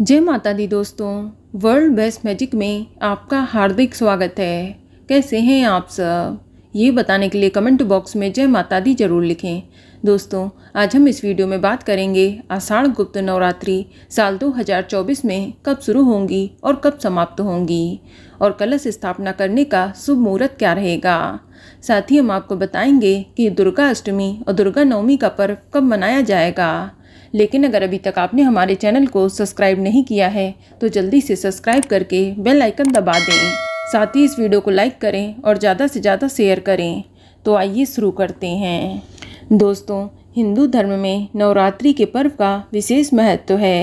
जय माता दी दोस्तों वर्ल्ड बेस्ट मैजिक में आपका हार्दिक स्वागत है कैसे हैं आप सब ये बताने के लिए कमेंट बॉक्स में जय माता दी जरूर लिखें दोस्तों आज हम इस वीडियो में बात करेंगे आषाढ़ गुप्त नवरात्रि साल 2024 में कब शुरू होंगी और कब समाप्त होंगी और कलश स्थापना करने का शुभ मुहूर्त क्या रहेगा साथ ही हम आपको बताएंगे कि दुर्गा अष्टमी और दुर्गा नवमी का पर्व कब मनाया जाएगा लेकिन अगर अभी तक आपने हमारे चैनल को सब्सक्राइब नहीं किया है तो जल्दी से सब्सक्राइब करके बेल आइकन दबा दें साथ ही इस वीडियो को लाइक करें और ज़्यादा से ज़्यादा शेयर करें तो आइए शुरू करते हैं दोस्तों हिंदू धर्म में नवरात्रि के पर्व का विशेष महत्व है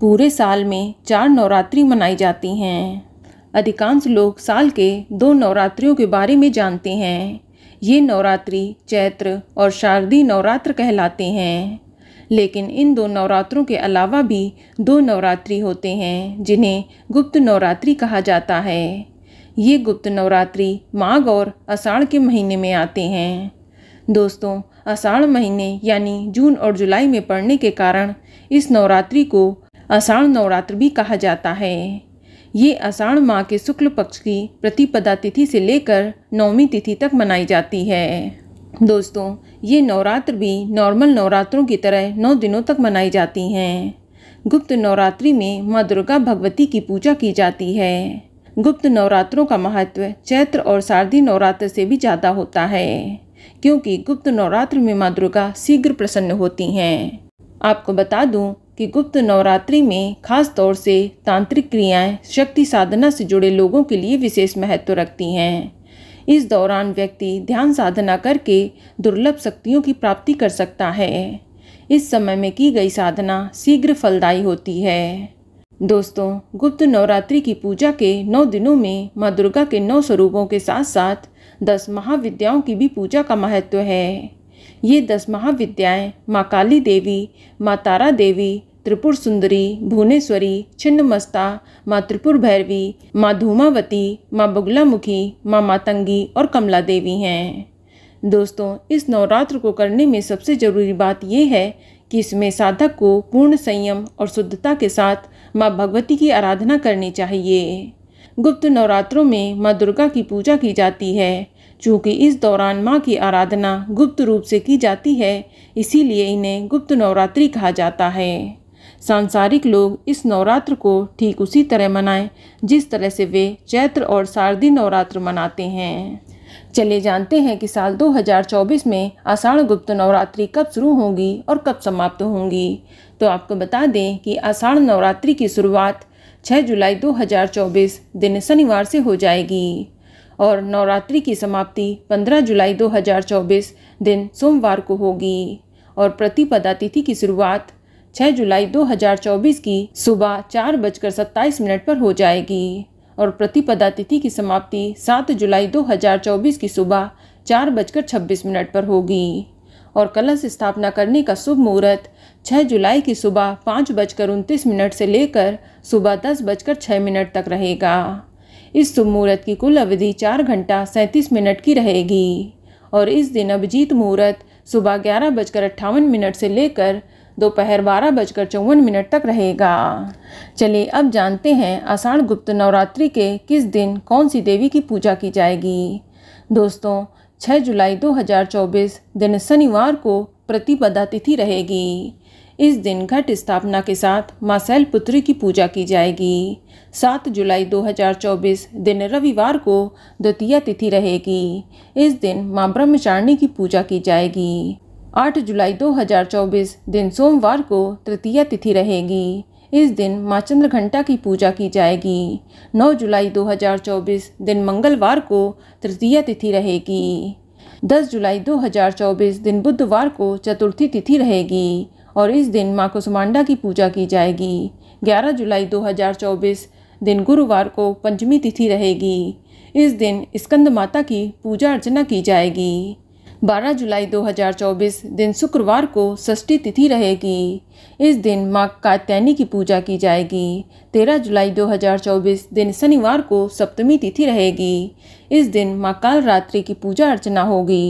पूरे साल में चार नवरात्रि मनाई जाती हैं अधिकांश लोग साल के दो नवरात्रियों के बारे में जानते हैं ये नवरात्रि चैत्र और शारदीय नवरात्र कहलाते हैं लेकिन इन दो नवरात्रों के अलावा भी दो नवरात्रि होते हैं जिन्हें गुप्त नवरात्रि कहा जाता है ये गुप्त नवरात्रि माघ और आषाढ़ के महीने में आते हैं दोस्तों आषाढ़ महीने यानी जून और जुलाई में पड़ने के कारण इस नवरात्रि को आषाढ़ नवरात्र भी कहा जाता है ये आषाढ़ माह के शुक्ल पक्ष की प्रतिपदा तिथि से लेकर नौमी तिथि तक मनाई जाती है दोस्तों ये नवरात्र भी नॉर्मल नवरात्रों की तरह नौ दिनों तक मनाई जाती हैं गुप्त नवरात्रि में माँ दुर्गा भगवती की पूजा की जाती है गुप्त नवरात्रों का महत्व चैत्र और शारदीय नवरात्र से भी ज़्यादा होता है क्योंकि गुप्त नवरात्र में माँ दुर्गा शीघ्र प्रसन्न होती हैं आपको बता दूं कि गुप्त नवरात्रि में खास तौर से तांत्रिक क्रियाएं शक्ति साधना से जुड़े लोगों के लिए विशेष महत्व रखती हैं इस दौरान व्यक्ति ध्यान साधना करके दुर्लभ शक्तियों की प्राप्ति कर सकता है इस समय में की गई साधना शीघ्र फलदायी होती है दोस्तों गुप्त नवरात्रि की पूजा के नौ दिनों में माँ दुर्गा के नौ स्वरूपों के साथ साथ दस महाविद्याओं की भी पूजा का महत्व है ये दस महाविद्याएं माँ काली देवी माँ तारा देवी त्रिपुर सुंदरी भुवनेश्वरी छिन्नमस्ता माँ त्रिपुर भैरवी माँ धूमावती माँ बगुलामुखी माँ मातंगी और कमला देवी हैं दोस्तों इस नवरात्र को करने में सबसे ज़रूरी बात यह है कि इसमें साधक को पूर्ण संयम और शुद्धता के साथ माँ भगवती की आराधना करनी चाहिए गुप्त नवरात्रों में माँ दुर्गा की पूजा की जाती है चूँकि इस दौरान माँ की आराधना गुप्त रूप से की जाती है इसीलिए इन्हें गुप्त नवरात्रि कहा जाता है सांसारिक लोग इस नवरात्र को ठीक उसी तरह मनाएं जिस तरह से वे चैत्र और शारदीय नवरात्र मनाते हैं चले जानते हैं कि साल 2024 में आषाढ़ गुप्त नवरात्रि कब शुरू होंगी और कब समाप्त होंगी तो आपको बता दें कि आषाढ़ नवरात्रि की शुरुआत 6 जुलाई 2024 दिन शनिवार से हो जाएगी और नवरात्रि की समाप्ति 15 जुलाई 2024 दिन सोमवार को होगी और प्रतिपदा तिथि की शुरुआत छह जुलाई चौबीस की सुबह चार बजकर सत्ताईस मिनट पर हो जाएगी और प्रतिपदा तिथि की समाप्ति सात जुलाई चौबीस की सुबह चार बजकर छब्बीस मिनट पर होगी और कलश स्थापना करने का शुभ मुहूर्त छह जुलाई की सुबह पाँच बजकर उनतीस मिनट से लेकर सुबह दस बजकर छः मिनट तक रहेगा इस शुभ मुहूर्त की कुल अवधि चार घंटा सैंतीस मिनट की रहेगी और इस दिन अभिजीत मुहूर्त सुबह ग्यारह बजकर अट्ठावन मिनट से लेकर दोपहर बारह बजकर चौवन मिनट तक रहेगा चलिए अब जानते हैं आषाढ़ गुप्त नवरात्रि के किस दिन कौन सी देवी की पूजा की जाएगी दोस्तों 6 जुलाई 2024 दिन शनिवार को प्रतिपदा तिथि रहेगी इस दिन घट स्थापना के साथ माँ शैलपुत्री की पूजा की जाएगी सात जुलाई 2024 दिन रविवार को द्वितीय तिथि रहेगी इस दिन माँ ब्रह्मचारिणी की पूजा की जाएगी 8 जुलाई 2024 दिन सोमवार को तृतीय तिथि रहेगी इस दिन माँ चंद्र घंटा की पूजा की जाएगी 9 जुलाई 2024 दिन मंगलवार को तृतीय तिथि रहेगी 10 जुलाई 2024 दिन बुधवार को चतुर्थी तिथि रहेगी और इस दिन माँ कुसुमांडा की पूजा की जाएगी 11 जुलाई 2024 दिन गुरुवार को पंचमी तिथि रहेगी इस दिन स्कंद माता की पूजा अर्चना की जाएगी 12 जुलाई 2024 दिन शुक्रवार को षष्ठी तिथि रहेगी इस दिन माँ कात्यायनी की पूजा की जाएगी 13 जुलाई 2024 दिन शनिवार को सप्तमी तिथि रहेगी इस दिन माँ काल रात्रि की पूजा अर्चना होगी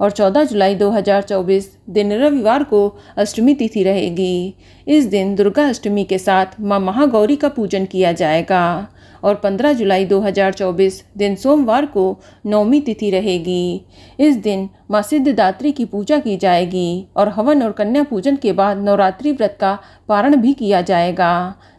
और 14 जुलाई 2024 दिन रविवार को अष्टमी तिथि रहेगी इस दिन दुर्गा अष्टमी के साथ माँ महागौरी का पूजन किया जाएगा और 15 जुलाई 2024 दिन सोमवार को नौमी तिथि रहेगी इस दिन माँ सिद्धदात्री की पूजा की जाएगी और हवन और कन्या पूजन के बाद नवरात्रि व्रत का पारण भी किया जाएगा